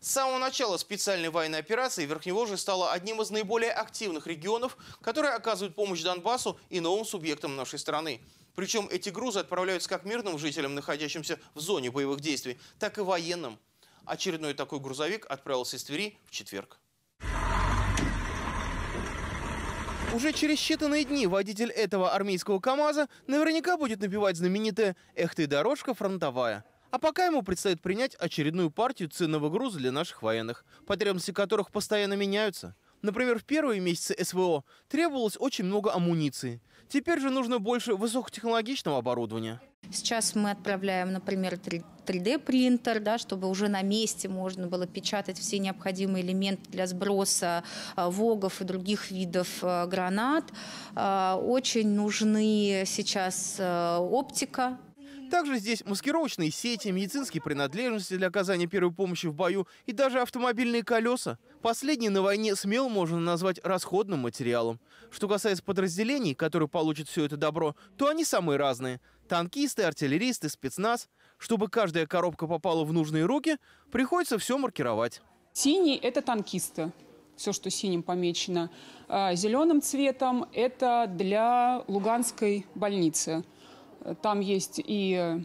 С самого начала специальной военной операции Верхневолжье стало одним из наиболее активных регионов, которые оказывают помощь Донбассу и новым субъектам нашей страны. Причем эти грузы отправляются как мирным жителям, находящимся в зоне боевых действий, так и военным. Очередной такой грузовик отправился из Твери в четверг. Уже через считанные дни водитель этого армейского КАМАЗа наверняка будет напевать знаменитое «Эх ты, дорожка фронтовая». А пока ему предстоит принять очередную партию ценного груза для наших военных, потребности которых постоянно меняются. Например, в первые месяцы СВО требовалось очень много амуниции. Теперь же нужно больше высокотехнологичного оборудования. Сейчас мы отправляем, например, 3D-принтер, да, чтобы уже на месте можно было печатать все необходимые элементы для сброса а, ВОГов и других видов а, гранат. А, очень нужны сейчас оптика, также здесь маскировочные сети, медицинские принадлежности для оказания первой помощи в бою и даже автомобильные колеса. Последние на войне смело можно назвать расходным материалом. Что касается подразделений, которые получат все это добро, то они самые разные. Танкисты, артиллеристы, спецназ. Чтобы каждая коробка попала в нужные руки, приходится все маркировать. Синий – это танкисты все, что синим помечено. А Зеленым цветом – это для Луганской больницы. Там есть и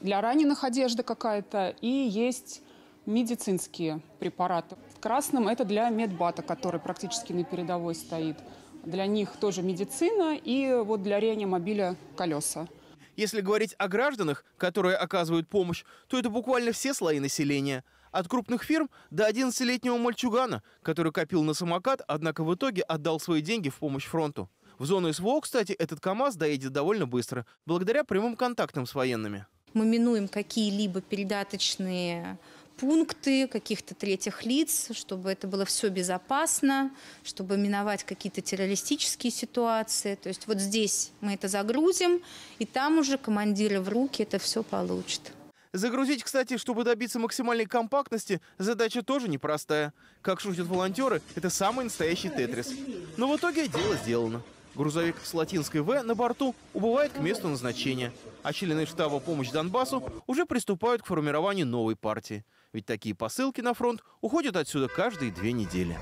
для раненых одежда какая-то, и есть медицинские препараты. В красном это для медбата, который практически на передовой стоит. Для них тоже медицина и вот для реанимобиля колеса. Если говорить о гражданах, которые оказывают помощь, то это буквально все слои населения. От крупных фирм до 11-летнего мальчугана, который копил на самокат, однако в итоге отдал свои деньги в помощь фронту. В зону СВО, кстати, этот КАМАЗ доедет довольно быстро, благодаря прямым контактам с военными. Мы минуем какие-либо передаточные пункты каких-то третьих лиц, чтобы это было все безопасно, чтобы миновать какие-то террористические ситуации. То есть вот здесь мы это загрузим, и там уже командиры в руки это все получат. Загрузить, кстати, чтобы добиться максимальной компактности, задача тоже непростая. Как шутят волонтеры, это самый настоящий тетрис. Но в итоге дело сделано. Грузовик с латинской «В» на борту убывает к месту назначения, а члены штаба «Помощь Донбассу» уже приступают к формированию новой партии. Ведь такие посылки на фронт уходят отсюда каждые две недели.